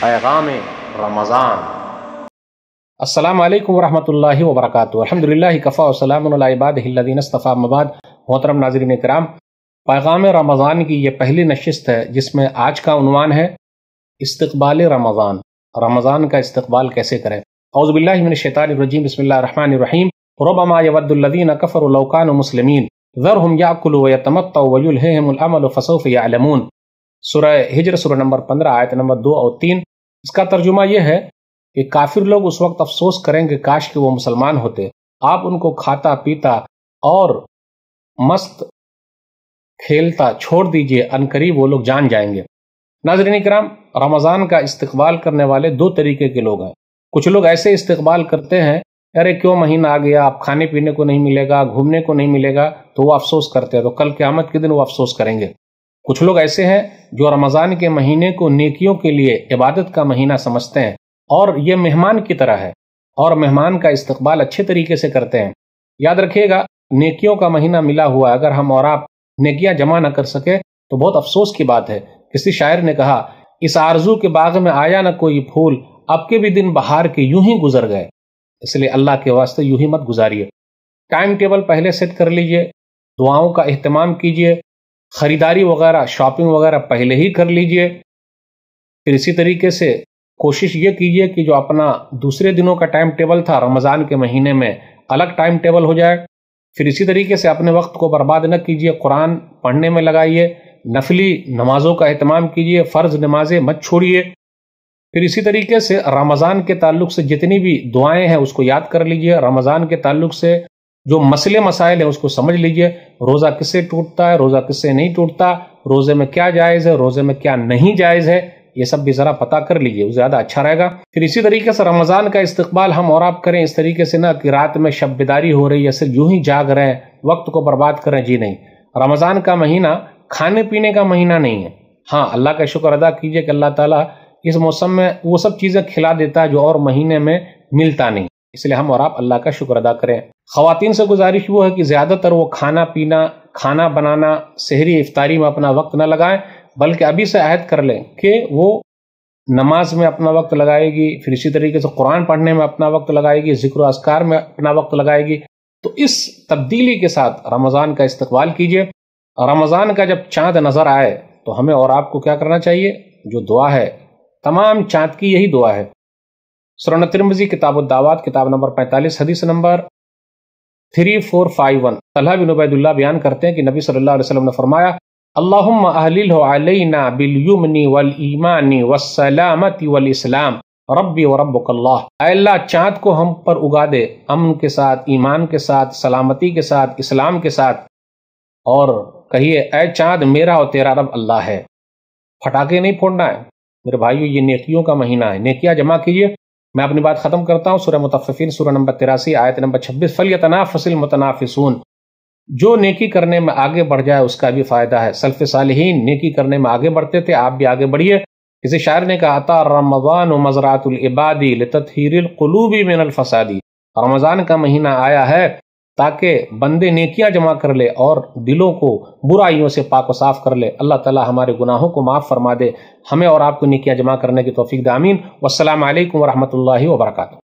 पैगाम रमज़ान अस्सलाम मोहतरम नाजरीन कराम पैगाम रमज़ान की ये पहली नशिस्त है जिसमें आज का उनवान है इस्तबाल रमज़ान रमज़ान का इस्तबाल कैसे करें अउज़बिल्लिमिनशैतानरजीम बसमीम रबमा लौकान ज़रहम याकुल सुरह हिजर सुर नंबर पंद्रह आयत नंबर दो और तीन इसका तर्जुमा यह है कि काफिर लोग उस वक्त अफसोस करेंगे काश कि वो मुसलमान होते आप उनको खाता पीता और मस्त खेलता छोड़ दीजिए अनकरीब वो लोग जान जाएंगे नाजरीन कराम रमज़ान का इस्तकबाल करने वाले दो तरीके के लोग हैं कुछ लोग ऐसे इस्तकबाल करते हैं अरे क्यों महीना आ गया आप खाने पीने को नहीं मिलेगा घूमने को नहीं मिलेगा तो वो अफसोस करते हैं तो कल क्यामत के दिन वो अफसोस करेंगे कुछ लोग ऐसे हैं जो रमज़ान के महीने को नेकियों के लिए इबादत का महीना समझते हैं और ये मेहमान की तरह है और मेहमान का इस्तकबाल अच्छे तरीके से करते हैं याद रखिएगा नेकियों का महीना मिला हुआ अगर हम और आप नेकियां जमा न कर सके तो बहुत अफसोस की बात है किसी शायर ने कहा इस आरजू के बाग में आया न कोई फूल अब के भी दिन बहार के यूं ही गुजर गए इसलिए अल्लाह के वास्ते यूं ही मत गुजारिए टाइम टेबल पहले सेट कर लीजिए दुआओं का अहतमाम कीजिए खरीदारी वगैरह शॉपिंग वगैरह पहले ही कर लीजिए फिर इसी तरीके से कोशिश ये कीजिए कि जो अपना दूसरे दिनों का टाइम टेबल था रमज़ान के महीने में अलग टाइम टेबल हो जाए फिर इसी तरीके से अपने वक्त को बर्बाद न कीजिए कुरान पढ़ने में लगाइए नफली नमाजों का अहतमाम कीजिए फ़र्ज़ नमाजें मत छोड़िए फिर इसी तरीके से रमज़ान के ताल्लुक से जितनी भी दुआएं हैं उसको याद कर लीजिए रमज़ान के ताल्लुक से जो मसले मसाइल हैं उसको समझ लीजिए रोज़ा किससे टूटता है रोज़ा किससे नहीं टूटता रोज़े में क्या जायज़ है रोज़े में क्या नहीं जायज़ है ये सब भी ज़रा पता कर लीजिए वो ज़्यादा अच्छा रहेगा फिर इसी तरीके से रमज़ान का इस्तकबाल हम और आप करें इस तरीके से ना कि रात में शब बेदारी हो रही है सिर्फ यूं ही जाग रहे हैं वक्त को बर्बाद करें जी नहीं रमज़ान का महीना खाने पीने का महीना नहीं है हाँ अल्लाह का शुक्र अदा कीजिए कि अल्लाह ताला इस मौसम में वो सब चीज़ें खिला देता है जो और महीने में मिलता नहीं इसलिए हम और आप अल्लाह का शुक्र अदा करें खातन से गुजारिश वो है कि ज़्यादातर वो खाना पीना खाना बनाना शहरी इफ्तारी में अपना वक्त ना लगाएं बल्कि अभी से अहद कर लें कि वो नमाज में अपना वक्त लगाएगी फिर इसी तरीके से कुरान पढ़ने में अपना वक्त लगाएगी जिक्र असकार में अपना वक्त लगाएगी तो इस तब्दीली के साथ रमज़ान का इस्तेवाल कीजिए रमज़ान का जब चाँद नज़र आए तो हमें और आपको क्या करना चाहिए जो दुआ है तमाम चाँद की यही दुआ है सुराना तिरमजी किताब दावत किताब नंबर पैंतालीस हदीस नंबर three four five one Talha bin Ubaidullah बयान करते हैं कि नबी सल्लल्लाहु अलैहि वसल्लम ने फरमाया अल्लाहुम अहलिल अलैना बिल युमनी वल ईमानी वसलामती वल इस्लाम रब्बी व रब्बुकल्लाह अल्लाह चाँद को हम पर उगा दे अमन के साथ ईमान के साथ सलामती के साथ इस्लाम के साथ और कहिए ऐ चांद मेरा और तेरा रब अल्लाह है फटाके नहीं फोड़ना है मेरे भाइयों ये नेकियों का महीना है नेकिया जमा कीजिए मैं अपनी बात खत्म करता हूँ सूर्य मुतफ़िन सूर्य नंबर तिरासी आयत नंबर छब्बीस फल फसल मुतनाफिसून जो नेकी करने में आगे बढ़ जाए उसका भी फायदा है सल्फ सालहीन नेकी करने में आगे बढ़ते थे आप भी आगे बढ़िए किसी शायर ने कहा था रमज़ान मजरातबादी कुलूबी मिनल फसादी रमज़ान का महीना आया है ताकि बंदे नेकियां जमा कर ले और दिलों को बुराइयों से पाक व साफ कर ले अल्लाह ताला हमारे गुनाहों को माफ़ फरमा दे हमें और आपको नेकियां जमा करने की तोफ़ी दामीन वालकम वरहमल वर्का